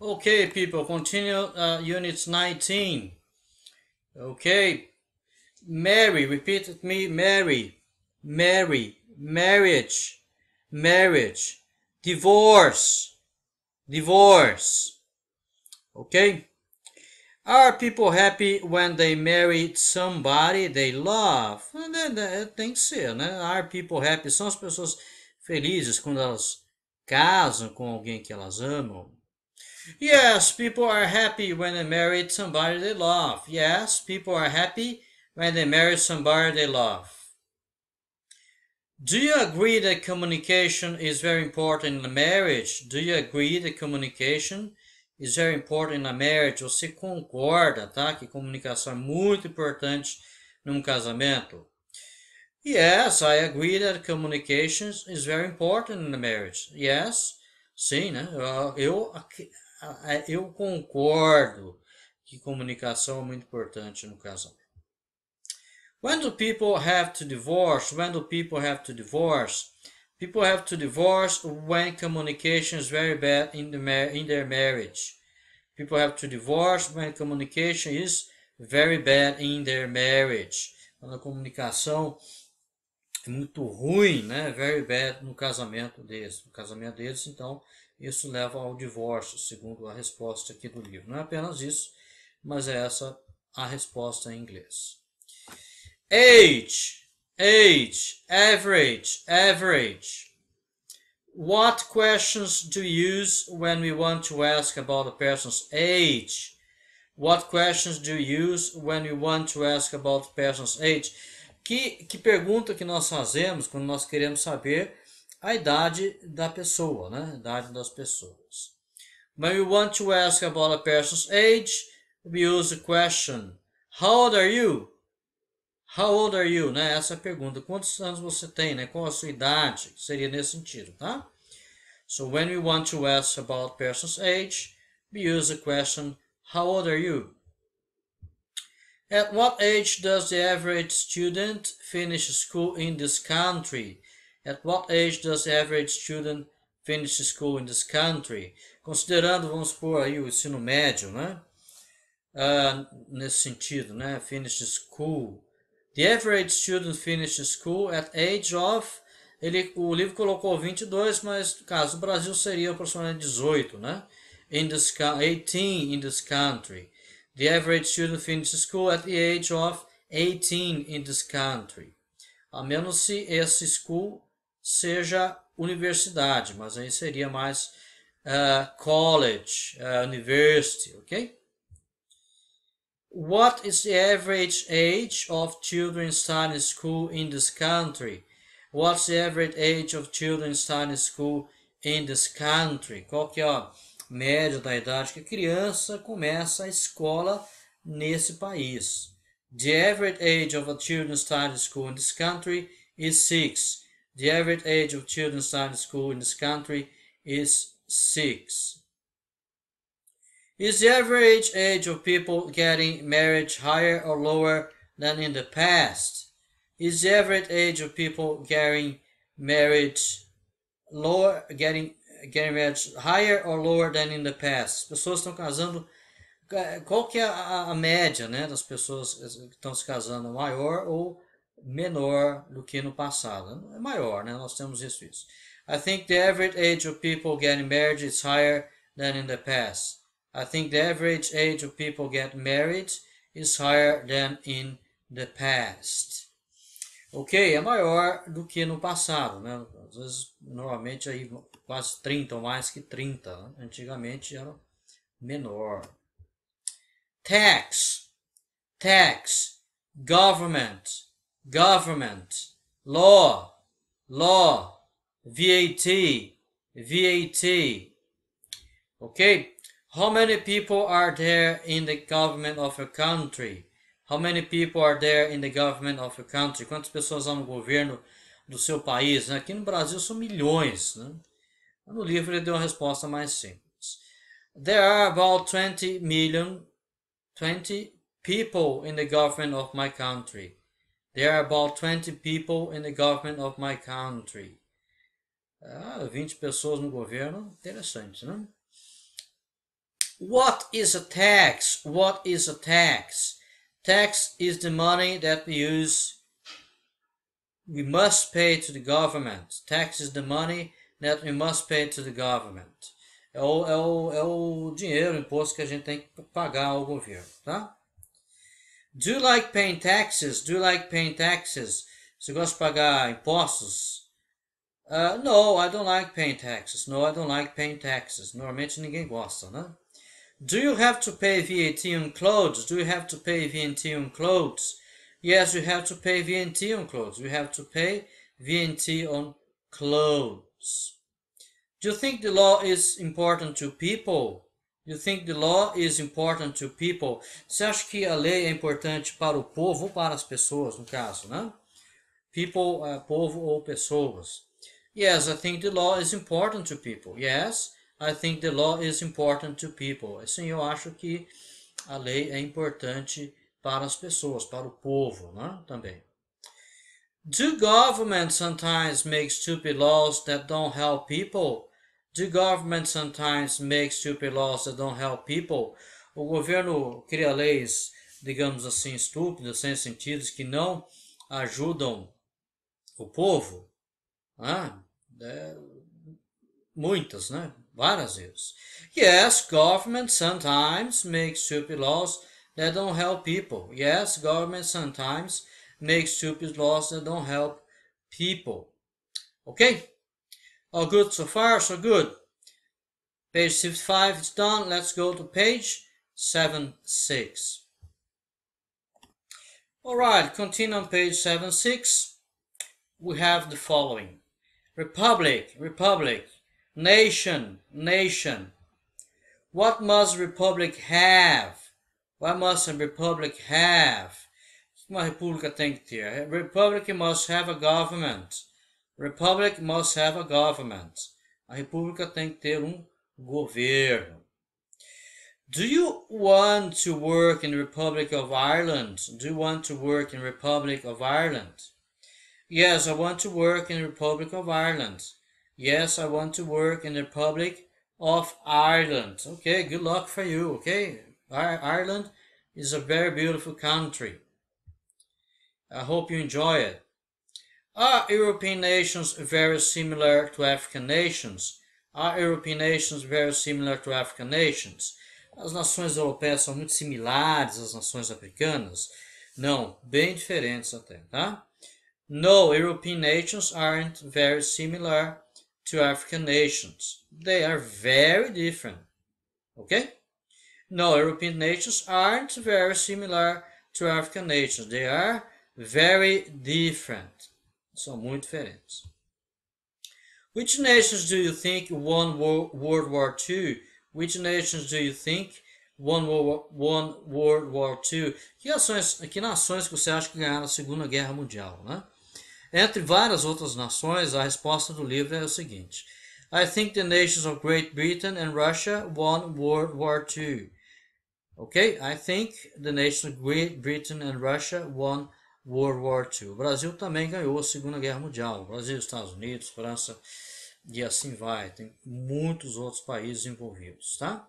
Okay, people, continue uh, units 19. Okay, Mary, repeat with me, Mary, Mary, marriage, marriage, divorce, divorce. Okay, are people happy when they marry somebody they love? Tem que ser, né? Are people happy? São as pessoas felizes quando elas casam com alguém que elas amam? Yes, people are happy when they marry somebody they love. Yes, people are happy when they marry somebody they love. Do you agree that communication is very important in a marriage? Do you agree that communication is very important in a marriage? Você concorda, tá? Que comunicação é muito importante num casamento? Yes, I agree that communication is very important in a marriage. Yes, sim, né? Eu, eu eu concordo que comunicação é muito importante no casamento. When do people have to divorce? When do people have to divorce? People have to divorce when communication is very bad in, the in their marriage. People have to divorce when communication is very bad in their marriage. Quando a comunicação é muito ruim, né? Very bad no casamento deles. No casamento deles, então, isso leva ao divórcio, segundo a resposta aqui do livro. Não é apenas isso, mas é essa a resposta em inglês. Age, age, average, average. What questions do you use when we want to ask about a person's age? What questions do you use when we want to ask about a person's age? Que, que pergunta que nós fazemos quando nós queremos saber a idade da pessoa, né? A idade das pessoas. When we want to ask about a person's age, we use the question, how old are you? How old are you? Né? Essa é a pergunta. Quantos anos você tem? Né? Qual a sua idade? Seria nesse sentido, tá? So when we want to ask about a person's age, we use the question, how old are you? At what age does the average student finish school in this country? At what age does the average student finish school in this country? Considerando, vamos supor aí o ensino médio, né? Uh, nesse sentido, né? Finish school. The average student finishes school at age of. Ele, o livro colocou 22, mas no caso do Brasil seria aproximadamente 18, né? In this, 18 in this country. The average student finishes school at the age of 18 in this country. A menos se esse school seja universidade, mas aí seria mais uh, college, uh, university, ok? What is the average age of children starting school in this country? What's the average age of children starting school in this country? Qual que é a média da idade que a criança começa a escola nesse país? The average age of a children starting school in this country is 6. The average age of children starting school in this country is 6. Is the average age of people getting marriage higher or lower than in the past? Is the average age of people getting marriage lower, getting, getting marriage higher or lower than in the past? As pessoas estão casando qual que é a, a média, né, das pessoas que estão se casando maior ou menor do que no passado. É maior, né? Nós temos isso, isso. I think the average age of people getting married is higher than in the past. I think the average age of people getting married is higher than in the past. Ok, é maior do que no passado, né? Às vezes, normalmente, aí quase 30 ou mais que 30. Né? Antigamente era menor. Tax, tax, government, government, law, law, VAT, VAT. Okay, how many people are there in the government of a country? How many people are there in the government of a country? Quantas pessoas há no governo do seu país? Né? Aqui no Brasil são milhões. Né? No livro ele deu uma resposta mais simples. There are about 20 million 20 people in the government of my country. There are about 20 people in the government of my country. Ah, 20 pessoas no governo. Interessante, né? What is a tax? What is a tax? Tax is the money that we use, we must pay to the government. Tax is the money that we must pay to the government. É o, é o, é o dinheiro, o imposto que a gente tem que pagar ao governo, tá? do like paying taxes, do like paying taxes. Você gosta de pagar impostos? Uh, no, I don't like paying taxes. No, I don't like paying taxes. Normalmente ninguém gosta, né? Do you have to pay VAT on clothes? Do you have to pay VAT on clothes? Yes, you have to pay VAT on clothes. You have to pay VAT on clothes. Do you think the law is important to people? You think the law is important to people? Você acha que a lei é importante para o povo ou para as pessoas, no caso, né? People, uh, povo ou pessoas. Yes, I think the law is important to people. Yes, I think the law is important to people. Assim, eu acho que a lei é importante para as pessoas, para o povo, né? Também. Do government sometimes make stupid laws that don't help people? The government sometimes makes stupid laws that don't help people. O governo cria leis, digamos assim, estúpidas, sem sentido, que não ajudam o povo. Ah, é, muitas, né? Várias vezes. Yes, government sometimes makes stupid laws that don't help people. Yes, government sometimes makes stupid laws that don't help people. Okay? All good so far, so good. Page 55 is done. Let's go to page 76. Alright, continue on page 76. We have the following. Republic, republic. Nation, nation. What must republic have? What must a republic have? Uma república tem que ter? A republic must have a government. Republic must have a government. A república tem que ter um governo. Do you want to work in the Republic of Ireland? Do you want to work in the Republic of Ireland? Yes, I want to work in the Republic of Ireland. Yes, I want to work in the Republic of Ireland. Okay, good luck for you, okay? Ireland is a very beautiful country. I hope you enjoy it. Are European nations very similar to African nations? Are European nations very similar to African nations? As nações europeias são muito similares às nações africanas? Não, bem diferentes até, tá? No, European nations aren't very similar to African nations. They are very different. Ok? No, European nations aren't very similar to African nations. They are very different. são muito diferentes. Which nations do you think won World War II? Which nations do you think won World War II? Que, ações, que nações que você acha que ganharam a Segunda Guerra Mundial, né? Entre várias outras nações, a resposta do livro é o seguinte. I think the nations of Great Britain and Russia won World War II. Okay, I think the nations of Great Britain and Russia won World War II. O Brasil também ganhou a Segunda Guerra Mundial. O Brasil, Estados Unidos, França e assim vai. Tem muitos outros países envolvidos, tá?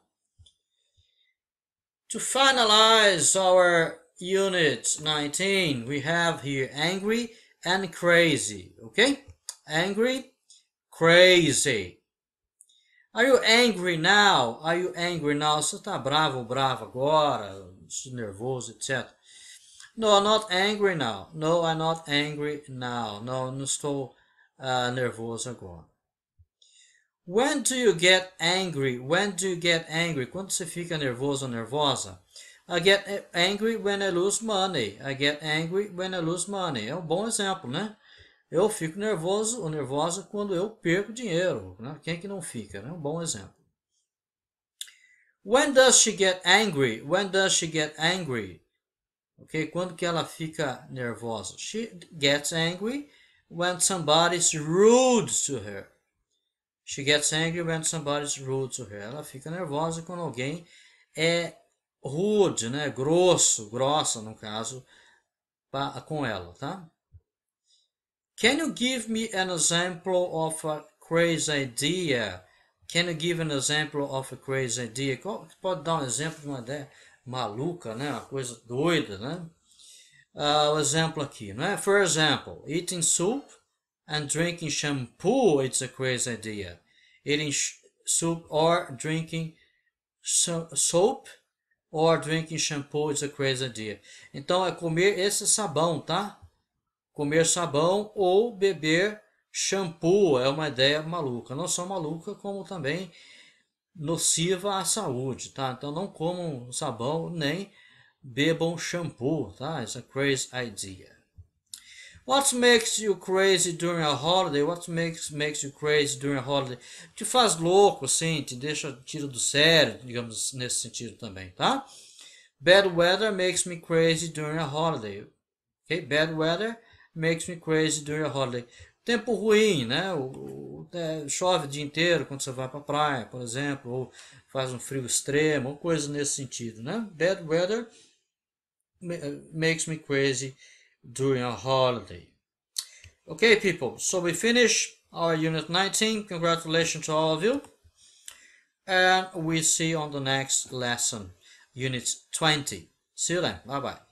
To finalize our unit 19, we have here angry and crazy, okay? Angry, crazy. Are you angry now? Are you angry now? Você está bravo, bravo agora, nervoso, etc. No, I'm not angry now. No, I'm not angry now. Não, não estou uh, nervoso agora. When do you get angry? When do you get angry? Quando você fica nervoso ou nervosa? I get angry when I lose money. I get angry when I lose money. É um bom exemplo, né? Eu fico nervoso ou nervosa quando eu perco dinheiro. Né? Quem é que não fica? Né? É né? um bom exemplo. When does she get angry? When does she get angry? Ok? Quando que ela fica nervosa? She gets angry when somebody's rude to her. She gets angry when somebody's rude to her. Ela fica nervosa quando alguém é rude, né? Grosso, grossa no caso, com ela, tá? Can you give me an example of a crazy idea? Can you give an example of a crazy idea? Pode dar um exemplo de uma ideia? maluca, né? Uma coisa doida, né? Uh, o exemplo aqui, né? For example, eating soup and drinking shampoo, it's a crazy idea. Eating soup or drinking soap or drinking shampoo is a crazy idea. Então é comer esse sabão, tá? Comer sabão ou beber shampoo é uma ideia maluca. Não só maluca, como também nociva à saúde, tá? Então não comam sabão nem bebam shampoo, tá? It's a crazy idea. What makes you crazy during a holiday? What makes makes you crazy during a holiday? Te faz louco, sim, te deixa tira do sério, digamos nesse sentido também, tá? Bad weather makes me crazy during a holiday. Okay? Bad weather makes me crazy during a holiday. Tempo ruim, né? O, é, chove o dia inteiro quando você vai para a praia, por exemplo, ou faz um frio extremo, ou coisa nesse sentido, né? Bad weather eh, makes me crazy during a holiday. Okay, people, so we finish our unit 19. Congratulations to all of you. And we see you on the next lesson, unit 20. See you then. Bye-bye.